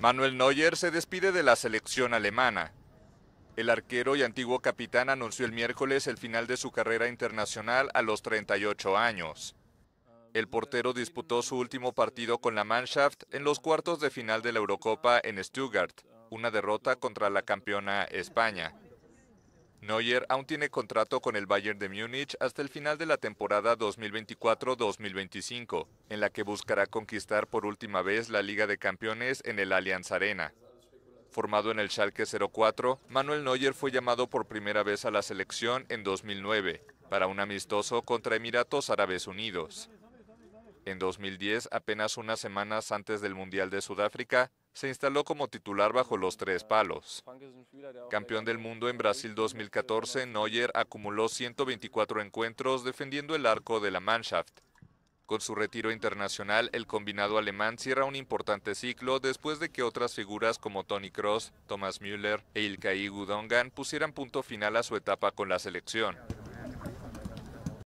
Manuel Neuer se despide de la selección alemana. El arquero y antiguo capitán anunció el miércoles el final de su carrera internacional a los 38 años. El portero disputó su último partido con la Mannschaft en los cuartos de final de la Eurocopa en Stuttgart, una derrota contra la campeona España. Neuer aún tiene contrato con el Bayern de Múnich hasta el final de la temporada 2024-2025, en la que buscará conquistar por última vez la Liga de Campeones en el Allianz Arena. Formado en el Schalke 04, Manuel Neuer fue llamado por primera vez a la selección en 2009 para un amistoso contra Emiratos Árabes Unidos. En 2010, apenas unas semanas antes del Mundial de Sudáfrica, se instaló como titular bajo los tres palos. Campeón del mundo en Brasil 2014, Neuer acumuló 124 encuentros defendiendo el arco de la Mannschaft. Con su retiro internacional, el combinado alemán cierra un importante ciclo después de que otras figuras como Tony Cross, Thomas Müller e Ilkay Gudongan pusieran punto final a su etapa con la selección.